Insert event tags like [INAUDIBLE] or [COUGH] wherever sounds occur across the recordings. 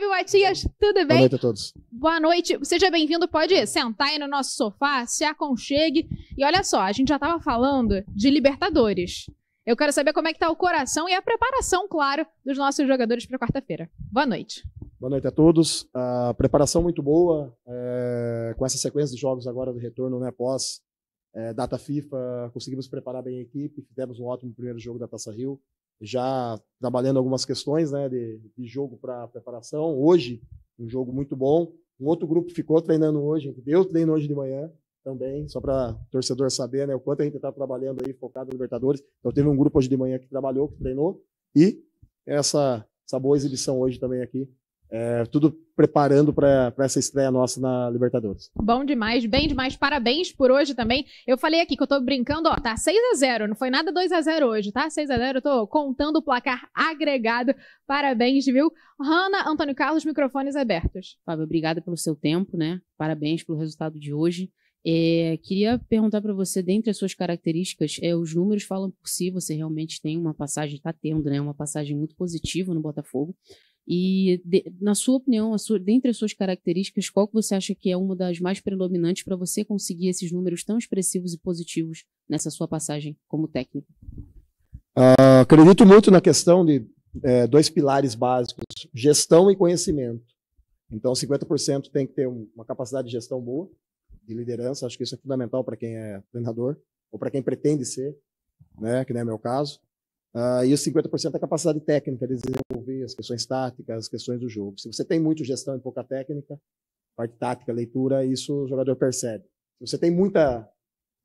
Fábio Matias, tudo bem? Boa noite a todos. Boa noite, seja bem-vindo. Pode sentar aí no nosso sofá, se aconchegue. E olha só, a gente já estava falando de Libertadores. Eu quero saber como é que está o coração e a preparação, claro, dos nossos jogadores para quarta-feira. Boa noite. Boa noite a todos. A preparação muito boa, é, com essa sequência de jogos agora do retorno, né, pós é, data FIFA, conseguimos preparar bem a equipe, fizemos um ótimo primeiro jogo da Taça Rio, já trabalhando algumas questões né, de, de jogo para preparação. Hoje, um jogo muito bom. Um outro grupo ficou treinando hoje, deu treino hoje de manhã também, só para torcedor saber né, o quanto a gente está trabalhando aí, focado no Libertadores. Então, teve um grupo hoje de manhã que trabalhou, que treinou, e essa, essa boa exibição hoje também aqui é, tudo preparando para essa estreia nossa na Libertadores. Bom demais, bem demais. Parabéns por hoje também. Eu falei aqui que eu tô brincando, ó, tá 6 a 0 não foi nada 2 a 0 hoje, tá? 6 a 0 eu tô contando o placar agregado. Parabéns, viu? Hanna, Antônio Carlos, microfones abertos. Fábio, obrigada pelo seu tempo, né? Parabéns pelo resultado de hoje. É, queria perguntar para você, dentre as suas características, é, os números falam por si, você realmente tem uma passagem, está tendo né, uma passagem muito positiva no Botafogo. E, de, na sua opinião, a sua, dentre as suas características, qual que você acha que é uma das mais predominantes para você conseguir esses números tão expressivos e positivos nessa sua passagem como técnico? Uh, acredito muito na questão de é, dois pilares básicos, gestão e conhecimento. Então, 50% tem que ter uma capacidade de gestão boa, de liderança, acho que isso é fundamental para quem é treinador, ou para quem pretende ser, né, que não é meu caso. Uh, e os 50% é capacidade técnica de desenvolver as questões táticas, as questões do jogo. Se você tem muito gestão e pouca técnica, parte tática, leitura, isso o jogador percebe. Se você tem muita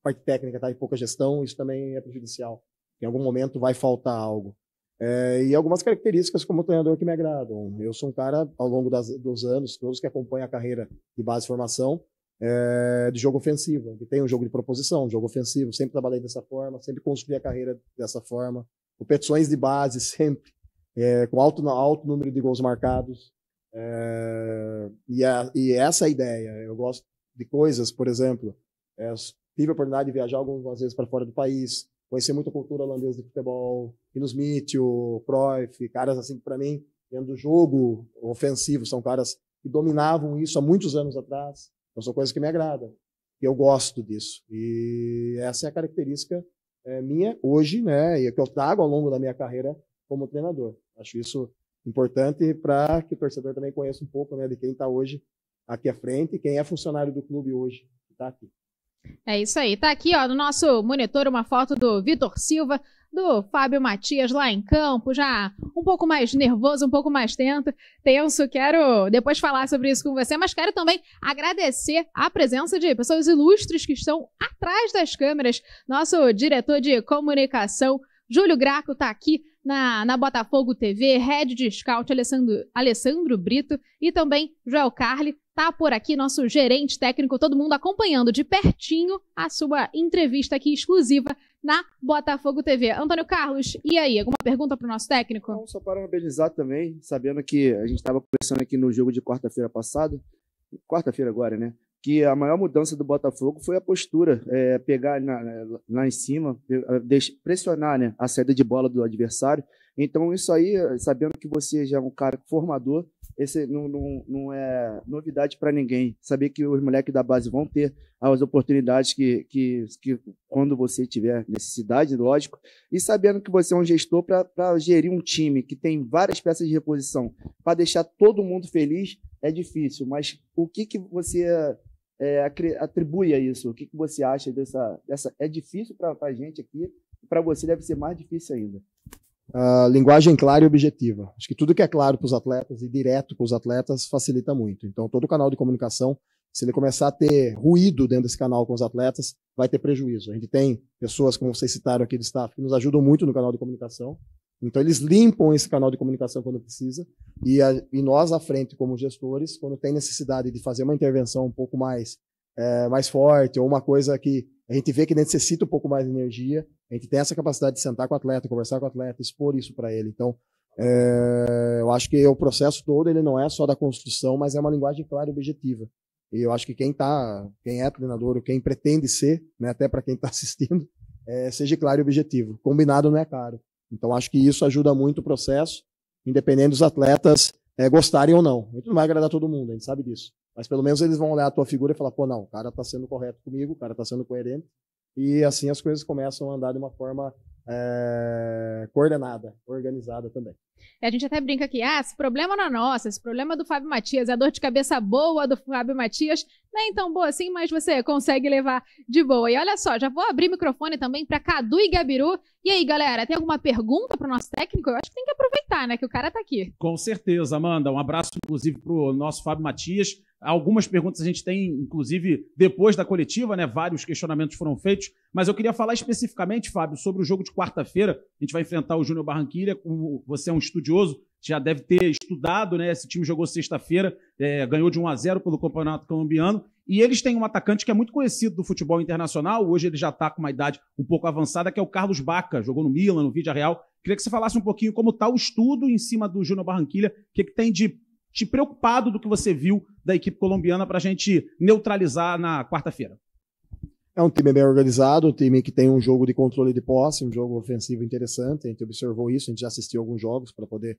parte técnica tá, e pouca gestão, isso também é prejudicial. Em algum momento vai faltar algo. É, e algumas características como treinador que me agradam. Eu sou um cara, ao longo das, dos anos, todos que acompanham a carreira de base e formação, é, de jogo ofensivo. Que tem um jogo de proposição, um jogo ofensivo. Sempre trabalhei dessa forma, sempre construí a carreira dessa forma competições de base sempre, é, com alto, alto número de gols marcados. É, e, a, e essa é a ideia. Eu gosto de coisas, por exemplo, é, tive a oportunidade de viajar algumas vezes para fora do país, conhecer muita cultura holandesa de futebol, Rinos o Cruyff, caras assim que para mim, dentro do jogo ofensivo, são caras que dominavam isso há muitos anos atrás. Então são coisas que me agradam. E eu gosto disso. E essa é a característica é, minha hoje, né? E é que eu trago ao longo da minha carreira como treinador. Acho isso importante para que o torcedor também conheça um pouco né, de quem está hoje aqui à frente e quem é funcionário do clube hoje está aqui. É isso aí. Está aqui ó, no nosso monitor uma foto do Vitor Silva, do Fábio Matias lá em campo, já um pouco mais nervoso, um pouco mais tento, tenso. Quero depois falar sobre isso com você, mas quero também agradecer a presença de pessoas ilustres que estão atrás das câmeras. Nosso diretor de comunicação, Júlio Graco, está aqui na, na Botafogo TV, head de scout Alessandro, Alessandro Brito e também Joel Carli. Tá por aqui nosso gerente técnico, todo mundo acompanhando de pertinho a sua entrevista aqui exclusiva na Botafogo TV. Antônio Carlos, e aí, alguma pergunta para o nosso técnico? Não, só para parabenizar também, sabendo que a gente estava conversando aqui no jogo de quarta-feira passada, quarta-feira agora, né? que a maior mudança do Botafogo foi a postura, é, pegar na, é, lá em cima, pressionar né, a saída de bola do adversário. Então, isso aí, sabendo que você já é um cara formador, esse não, não, não é novidade para ninguém. Saber que os moleques da base vão ter as oportunidades que, que, que quando você tiver necessidade, lógico, e sabendo que você é um gestor para gerir um time que tem várias peças de reposição, para deixar todo mundo feliz é difícil, mas o que, que você é, atribui a isso? O que, que você acha dessa, dessa? É difícil para a gente aqui, para você deve ser mais difícil ainda. Uh, linguagem clara e objetiva. Acho que tudo que é claro para os atletas e direto para os atletas facilita muito. Então, todo canal de comunicação, se ele começar a ter ruído dentro desse canal com os atletas, vai ter prejuízo. A gente tem pessoas, como vocês citaram aqui do staff, que nos ajudam muito no canal de comunicação, então, eles limpam esse canal de comunicação quando precisa, e, a, e nós, à frente, como gestores, quando tem necessidade de fazer uma intervenção um pouco mais, é, mais forte, ou uma coisa que a gente vê que necessita um pouco mais de energia, a gente tem essa capacidade de sentar com o atleta, conversar com o atleta, expor isso para ele. Então, é, eu acho que o processo todo ele não é só da construção, mas é uma linguagem clara e objetiva. E eu acho que quem tá, quem é treinador, ou quem pretende ser, né, até para quem está [LAUGHS] assistindo, é, seja claro e objetivo. Combinado não é caro. Então, acho que isso ajuda muito o processo, independente dos atletas é, gostarem ou não. A não vai agradar todo mundo, a gente sabe disso. Mas pelo menos eles vão olhar a tua figura e falar, pô, não, o cara está sendo correto comigo, o cara está sendo coerente. E assim as coisas começam a andar de uma forma é, coordenada, organizada também. A gente até brinca aqui, ah, esse problema não é nosso, esse problema é do Fábio Matias, é a dor de cabeça boa do Fábio Matias não é tão boa assim, mas você consegue levar de boa. E olha só, já vou abrir microfone também para Cadu e Gabiru. E aí, galera, tem alguma pergunta para o nosso técnico? Eu acho que tem que aproveitar, né, que o cara está aqui. Com certeza, Amanda. Um abraço, inclusive, para o nosso Fábio Matias. Algumas perguntas a gente tem, inclusive, depois da coletiva, né? Vários questionamentos foram feitos. Mas eu queria falar especificamente, Fábio, sobre o jogo de quarta-feira. A gente vai enfrentar o Júnior Barranquilha. Você é um estudioso já deve ter estudado, né? Esse time jogou sexta-feira, é, ganhou de 1 a 0 pelo Campeonato Colombiano. E eles têm um atacante que é muito conhecido do futebol internacional. Hoje ele já está com uma idade um pouco avançada, que é o Carlos Baca, jogou no Milan, no Vídeo Real. Queria que você falasse um pouquinho como está o estudo em cima do Júnior Barranquilha, o que, que tem de te preocupado do que você viu da equipe colombiana para a gente neutralizar na quarta-feira. É um time bem organizado, um time que tem um jogo de controle de posse, um jogo ofensivo interessante. A gente observou isso, a gente já assistiu alguns jogos para poder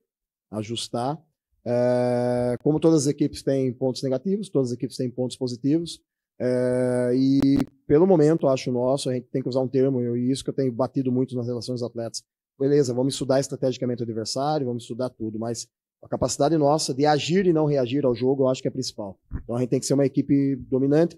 ajustar. É, como todas as equipes têm pontos negativos, todas as equipes têm pontos positivos. É, e pelo momento, acho nosso, a gente tem que usar um termo, e isso que eu tenho batido muito nas relações dos atletas. Beleza, vamos estudar estrategicamente o adversário, vamos estudar tudo, mas a capacidade nossa de agir e não reagir ao jogo, eu acho que é principal. Então a gente tem que ser uma equipe dominante,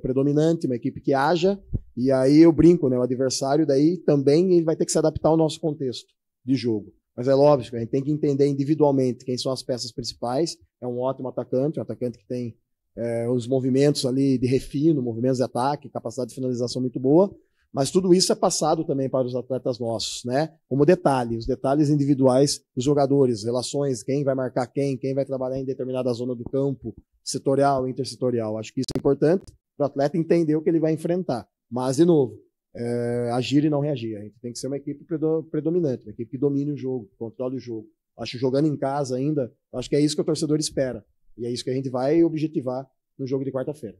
predominante, uma equipe que haja, e aí eu brinco, né? O adversário daí também ele vai ter que se adaptar ao nosso contexto de jogo. Mas é lógico, a gente tem que entender individualmente quem são as peças principais. É um ótimo atacante, um atacante que tem é, eh, os movimentos ali de refino, movimentos de ataque, capacidade de finalização muito boa. Mas tudo isso é passado também para os atletas nossos, né? Como detalhe, os detalhes individuais dos jogadores, relações, quem vai marcar quem, quem vai trabalhar em determinada zona do campo, setorial, intersetorial. Acho que isso é importante para o atleta entender o que ele vai enfrentar. Mas, de novo, é, agir e não reagir. A gente tem que ser uma equipe predominante, uma equipe que domine o jogo, que controle o jogo. Acho jogando em casa ainda, acho que é isso que o torcedor espera. E é isso que a gente vai objetivar no jogo de quarta-feira.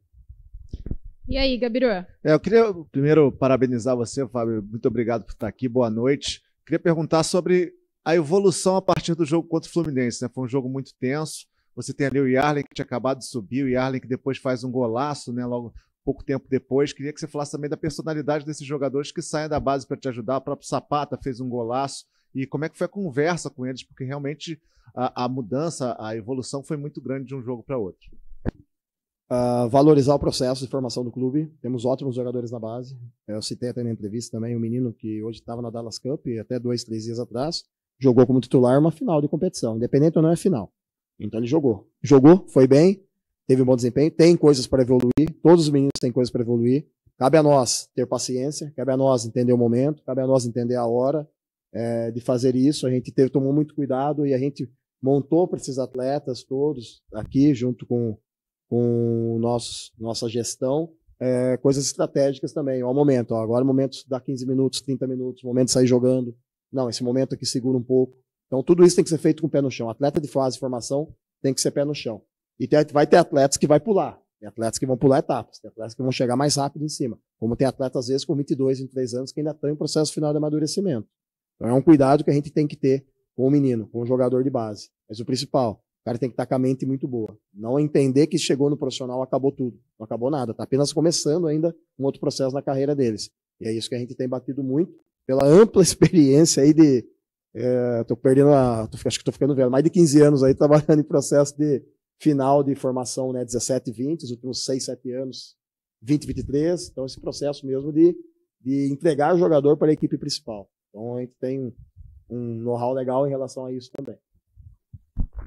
E aí, Gabiru? É, eu queria primeiro parabenizar você, Fábio. Muito obrigado por estar aqui. Boa noite. Queria perguntar sobre a evolução a partir do jogo contra o Fluminense. Né? Foi um jogo muito tenso. Você tem ali o Yarley que tinha acabado de subir, o Yarley que depois faz um golaço né, logo pouco tempo depois. Queria que você falasse também da personalidade desses jogadores que saem da base para te ajudar. O próprio Sapata fez um golaço. E como é que foi a conversa com eles? Porque realmente a, a mudança, a evolução foi muito grande de um jogo para outro. Uh, valorizar o processo de formação do clube. Temos ótimos jogadores na base. Eu citei até na entrevista também um menino que hoje estava na Dallas Cup, até dois, três dias atrás, jogou como titular uma final de competição, independente ou não é final. Então ele jogou. Jogou, foi bem, teve um bom desempenho, tem coisas para evoluir, todos os meninos têm coisas para evoluir. Cabe a nós ter paciência, cabe a nós entender o momento, cabe a nós entender a hora é, de fazer isso. A gente teve, tomou muito cuidado e a gente montou para esses atletas todos aqui, junto com, com nossos, nossa gestão, é, coisas estratégicas também. Ao momento, ó, agora é momento dá 15 minutos, 30 minutos, momento de sair jogando. Não, esse momento aqui segura um pouco. Então, tudo isso tem que ser feito com o pé no chão. Atleta de fase de formação tem que ser pé no chão. E tem, vai ter atletas que vai pular. Tem atletas que vão pular etapas, tem atletas que vão chegar mais rápido em cima. Como tem atletas, às vezes, com 22, 23 anos, que ainda estão tá em processo final de amadurecimento. Então é um cuidado que a gente tem que ter com o menino, com o jogador de base. Mas o principal, o cara tem que estar tá com a mente muito boa. Não entender que chegou no profissional, acabou tudo. Não acabou nada. Está apenas começando ainda um outro processo na carreira deles. E é isso que a gente tem batido muito, pela ampla [LAUGHS] experiência aí de. É, perdendo a. Tô, acho que estou ficando velho, mais de 15 anos aí trabalhando em processo de final de formação, né, 17, 20, os últimos 6, 7 anos, 20, 23. Então, esse processo mesmo de, de entregar o jogador para a equipe principal. Então, a gente tem um know-how legal em relação a isso também.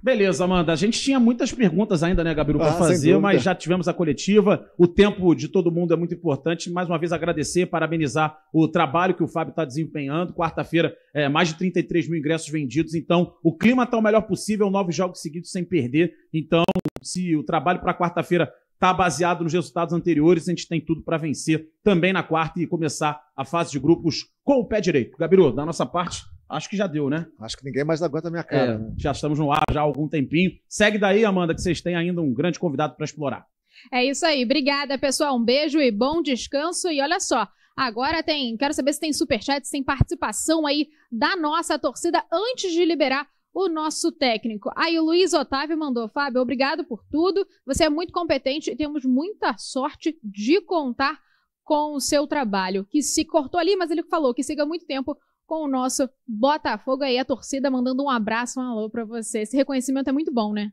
Beleza, Amanda. A gente tinha muitas perguntas ainda, né, Gabiru, para ah, fazer, mas já tivemos a coletiva. O tempo de todo mundo é muito importante. Mais uma vez agradecer, parabenizar o trabalho que o Fábio está desempenhando. Quarta-feira, é, mais de 33 mil ingressos vendidos. Então, o clima está o melhor possível, nove jogos seguidos sem perder. Então, se o trabalho para quarta-feira está baseado nos resultados anteriores, a gente tem tudo para vencer também na quarta e começar a fase de grupos com o pé direito. Gabiru, da nossa parte, Acho que já deu, né? Acho que ninguém mais aguenta a minha cara. É, né? Já estamos no ar já há algum tempinho. Segue daí, Amanda, que vocês têm ainda um grande convidado para explorar. É isso aí. Obrigada, pessoal. Um beijo e bom descanso. E olha só, agora tem. Quero saber se tem superchat, se tem participação aí da nossa torcida antes de liberar o nosso técnico. Aí o Luiz Otávio mandou: Fábio, obrigado por tudo. Você é muito competente e temos muita sorte de contar com o seu trabalho. Que se cortou ali, mas ele falou que siga muito tempo com o nosso Botafogo aí, a torcida mandando um abraço, um alô para você. Esse reconhecimento é muito bom, né?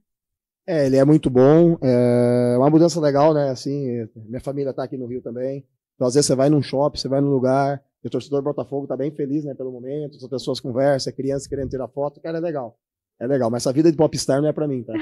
É, ele é muito bom. É uma mudança legal, né? Assim, minha família tá aqui no Rio também. Então, às vezes, você vai num shopping, você vai num lugar, e o torcedor do Botafogo tá bem feliz, né, pelo momento, as pessoas conversam, é crianças querendo tirar foto, cara, é legal. É legal, mas essa vida de popstar não é pra mim, tá?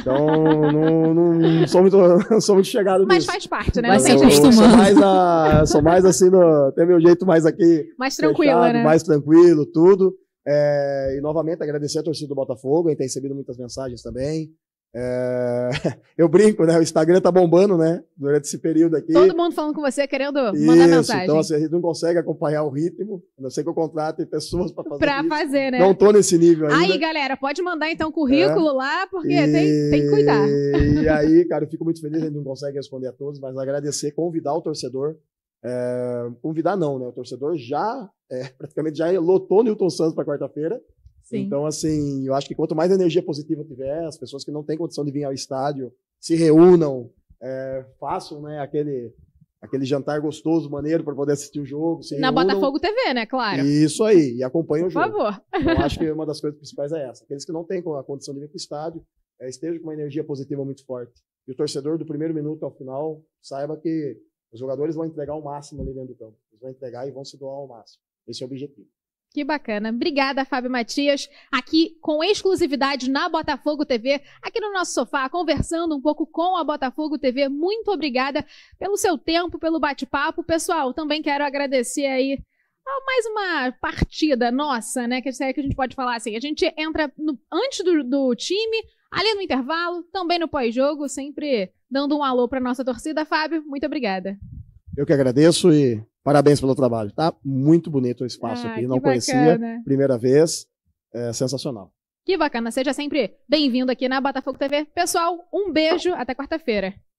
Então, não, não, não sou, muito, [LAUGHS] não sou muito chegado mas nisso. Mas faz parte, né? Vai então, se acostumando. Sou mais, a, sou mais assim, no, tem meu jeito mais aqui. Mais tranquilo, fechado, né? Mais tranquilo, tudo. É, e novamente agradecer a torcida do Botafogo, a gente tem recebido muitas mensagens também. É... [LAUGHS] Eu brinco, né? O Instagram tá bombando, né? Durante esse período aqui. Todo mundo falando com você, querendo mandar isso, mensagem. Então, assim, a gente não consegue acompanhar o ritmo. A não ser que eu contrate pessoas para fazer. Pra isso. fazer, né? Não tô nesse nível ainda. Aí, galera, pode mandar então currículo é. lá, porque e... tem, tem que cuidar. E [LAUGHS] aí, cara, eu fico muito feliz, a gente não consegue responder a todos, mas agradecer, convidar o torcedor. É... Convidar não, né? O torcedor já, é, [LAUGHS] praticamente já lotou Newton Santos para quarta-feira. Sim. Então, assim, eu acho que quanto mais energia positiva tiver, as pessoas que não têm condição de vir ao estádio se reúnam, é, façam né, aquele, aquele jantar gostoso, maneiro, para poder assistir o jogo. Na reúnam, Botafogo TV, né? Claro. Isso aí, e acompanham o jogo. Por favor. Então, acho que [LAUGHS] uma das coisas principais é essa. Aqueles que não têm a condição de vir para o estádio, é, estejam com uma energia positiva muito forte. E o torcedor, do primeiro minuto ao final, saiba que os jogadores vão entregar o máximo ali dentro do campo. Eles vão entregar e vão se doar ao máximo. Esse é o objetivo. Que bacana. Obrigada, Fábio Matias, aqui com exclusividade na Botafogo TV, aqui no nosso sofá, conversando um pouco com a Botafogo TV. Muito obrigada pelo seu tempo, pelo bate-papo. Pessoal, também quero agradecer aí mais uma partida nossa, né? Que é que a gente pode falar assim. A gente entra no, antes do, do time, ali no intervalo, também no pós-jogo, sempre dando um alô para nossa torcida. Fábio, muito obrigada. Eu que agradeço e Parabéns pelo trabalho. Tá muito bonito o espaço ah, aqui. Não conhecia. Bacana. Primeira vez. É sensacional. Que bacana. Seja sempre bem-vindo aqui na Botafogo TV. Pessoal, um beijo. Até quarta-feira.